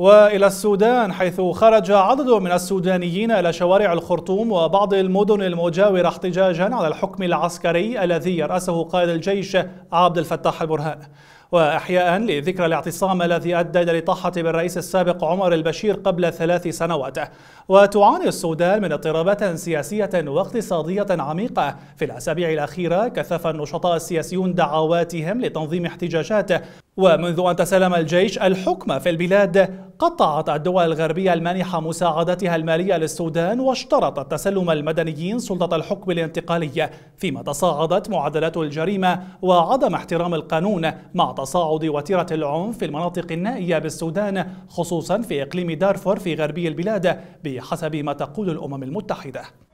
والى السودان حيث خرج عدد من السودانيين الى شوارع الخرطوم وبعض المدن المجاوره احتجاجا على الحكم العسكري الذي يراسه قائد الجيش عبد الفتاح البرهان واحياء لذكرى الاعتصام الذي ادى الى الاطاحه بالرئيس السابق عمر البشير قبل ثلاث سنوات وتعاني السودان من اضطرابات سياسيه واقتصاديه عميقه في الاسابيع الاخيره كثف النشطاء السياسيون دعواتهم لتنظيم احتجاجات ومنذ ان تسلم الجيش الحكم في البلاد قطعت الدول الغربية المانحة مساعدتها المالية للسودان واشترطت تسلم المدنيين سلطة الحكم الانتقالية فيما تصاعدت معدلات الجريمة وعدم احترام القانون مع تصاعد وتيرة العنف في المناطق النائية بالسودان خصوصا في إقليم دارفور في غربي البلاد بحسب ما تقول الأمم المتحدة